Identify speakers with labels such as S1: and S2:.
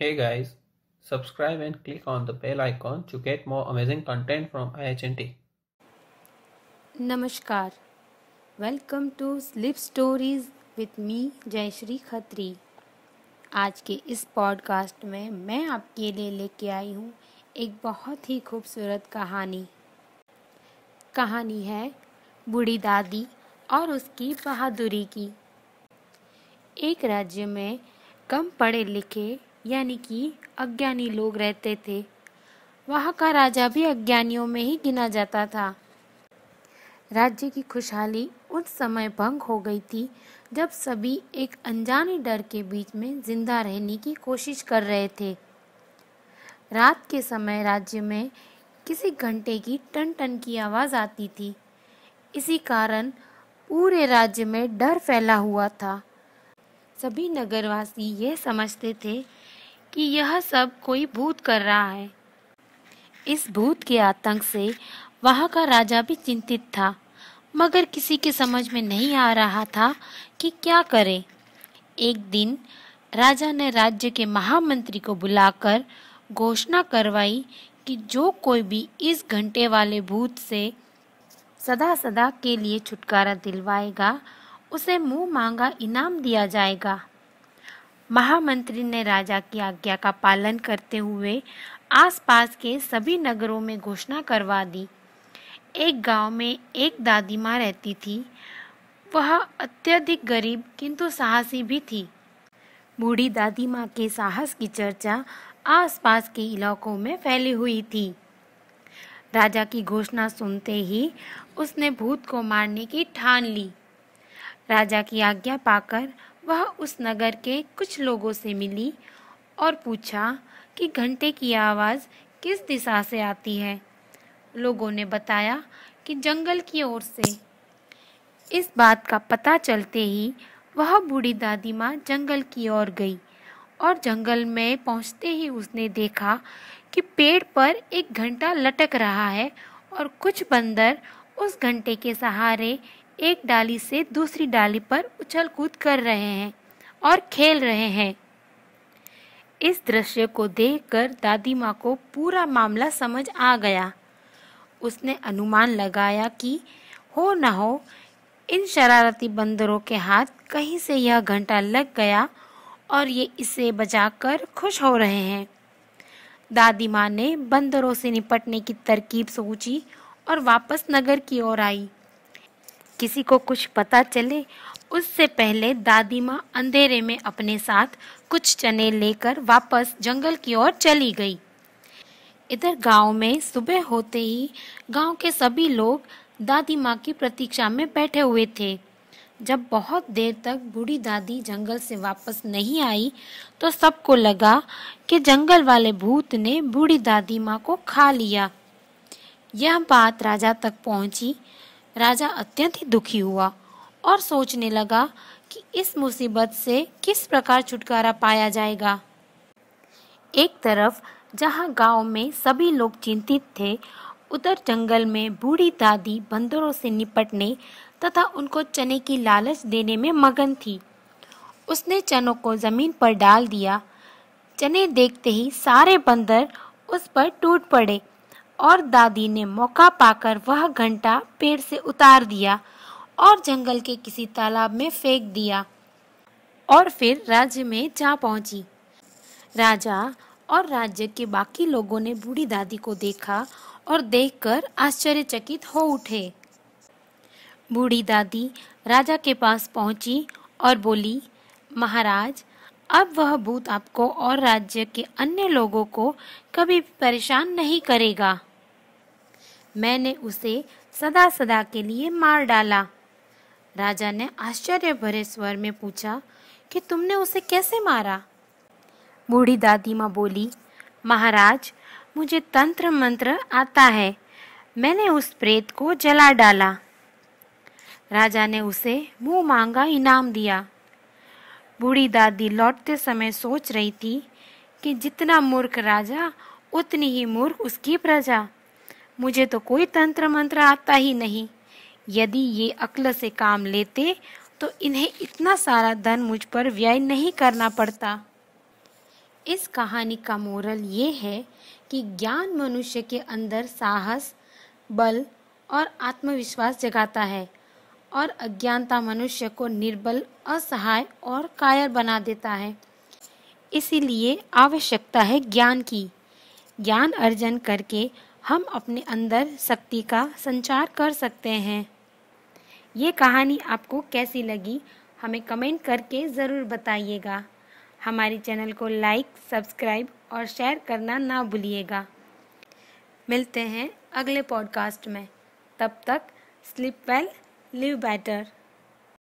S1: Hey guys, subscribe and click on the bell icon to get more amazing content from IHNT. Namaskar. Welcome to Sleep Stories with me Jayashree Khatri. आज के इस podcast में मैं आपके लिए लेके आई हूँ एक बहुत ही खूबसूरत कहानी कहानी है बूढ़ी दादी और उसकी बहादुरी की एक राज्य में कम पढ़े लिखे यानी कि अज्ञानी लोग रहते थे वहाँ का राजा भी अज्ञानियों में ही गिना जाता था राज्य की खुशहाली उस समय भंग हो गई थी जब सभी एक अनजाने डर के बीच में जिंदा रहने की कोशिश कर रहे थे रात के समय राज्य में किसी घंटे की टन टन की आवाज़ आती थी इसी कारण पूरे राज्य में डर फैला हुआ था सभी नगरवासी यह समझते थे कि यह सब कोई भूत कर रहा है इस भूत के आतंक से वहाँ का राजा भी चिंतित था मगर किसी के समझ में नहीं आ रहा था कि क्या करे एक दिन राजा ने राज्य के महामंत्री को बुलाकर घोषणा करवाई कि जो कोई भी इस घंटे वाले भूत से सदा सदा के लिए छुटकारा दिलवाएगा उसे मुंह मांगा इनाम दिया जाएगा महामंत्री ने राजा की आज्ञा का पालन करते हुए आसपास के सभी नगरों में घोषणा करवा दी एक गांव में एक दादी माँ रहती थी वह अत्यधिक गरीब किंतु साहसी भी थी बूढ़ी दादी माँ के साहस की चर्चा आसपास के इलाकों में फैली हुई थी राजा की घोषणा सुनते ही उसने भूत को मारने की ठान ली राजा की आज्ञा पाकर वह उस नगर के कुछ लोगों से मिली और पूछा कि घंटे की आवाज़ किस दिशा से आती है लोगों ने बताया कि जंगल की ओर से इस बात का पता चलते ही वह बूढ़ी दादी माँ जंगल की ओर गई और जंगल में पहुंचते ही उसने देखा कि पेड़ पर एक घंटा लटक रहा है और कुछ बंदर उस घंटे के सहारे एक डाली से दूसरी डाली पर उछल कूद कर रहे हैं और खेल रहे हैं इस दृश्य को देखकर दादी माँ को पूरा मामला समझ आ गया उसने अनुमान लगाया कि हो न हो इन शरारती बंदरों के हाथ कहीं से यह घंटा लग गया और ये इसे बजाकर खुश हो रहे हैं दादी माँ ने बंदरों से निपटने की तरकीब सोची और वापस नगर की ओर आई किसी को कुछ पता चले उससे पहले दादी माँ अंधेरे में अपने साथ कुछ चने लेकर वापस जंगल की ओर चली गई इधर गांव में सुबह होते ही गांव के सभी लोग दादी माँ की प्रतीक्षा में बैठे हुए थे जब बहुत देर तक बूढ़ी दादी जंगल से वापस नहीं आई तो सबको लगा कि जंगल वाले भूत ने बूढ़ी दादी माँ को खा लिया यह बात राजा तक पहुंची राजा अत्यंत ही दुखी हुआ और सोचने लगा कि इस मुसीबत से किस प्रकार छुटकारा पाया जाएगा एक तरफ जहां गांव में सभी लोग चिंतित थे उधर जंगल में बूढ़ी दादी बंदरों से निपटने तथा उनको चने की लालच देने में मगन थी उसने चनों को जमीन पर डाल दिया चने देखते ही सारे बंदर उस पर टूट पड़े और दादी ने मौका पाकर वह घंटा पेड़ से उतार दिया और जंगल के किसी तालाब में फेंक दिया और फिर राज्य में जा पहुंची राजा और राज्य के बाकी लोगों ने बूढ़ी दादी को देखा और देखकर आश्चर्यचकित हो उठे बूढ़ी दादी राजा के पास पहुंची और बोली महाराज अब वह भूत आपको और राज्य के अन्य लोगों को कभी परेशान नहीं करेगा मैंने उसे सदा सदा के लिए मार डाला राजा ने आश्चर्य भरे स्वर में पूछा कि तुमने उसे कैसे मारा बूढ़ी दादी माँ बोली महाराज मुझे तंत्र मंत्र आता है मैंने उस प्रेत को जला डाला राजा ने उसे मुंह मांगा इनाम दिया बूढ़ी दादी लौटते समय सोच रही थी कि जितना मूर्ख राजा उतनी ही मूर्ख उसकी प्रजा मुझे तो कोई तंत्र मंत्र आता ही नहीं यदि ये अक्ल से काम लेते तो इन्हें इतना सारा धन मुझ पर व्यय नहीं करना पड़ता इस कहानी का मोरल ये है कि ज्ञान मनुष्य के अंदर साहस बल और आत्मविश्वास जगाता है और अज्ञानता मनुष्य को निर्बल असहाय और कायर बना देता है इसीलिए आवश्यकता है ज्ञान की ज्ञान अर्जन करके हम अपने अंदर शक्ति का संचार कर सकते हैं ये कहानी आपको कैसी लगी हमें कमेंट करके ज़रूर बताइएगा हमारे चैनल को लाइक सब्सक्राइब और शेयर करना ना भूलिएगा मिलते हैं अगले पॉडकास्ट में तब तक स्लीप वेल लिव बेटर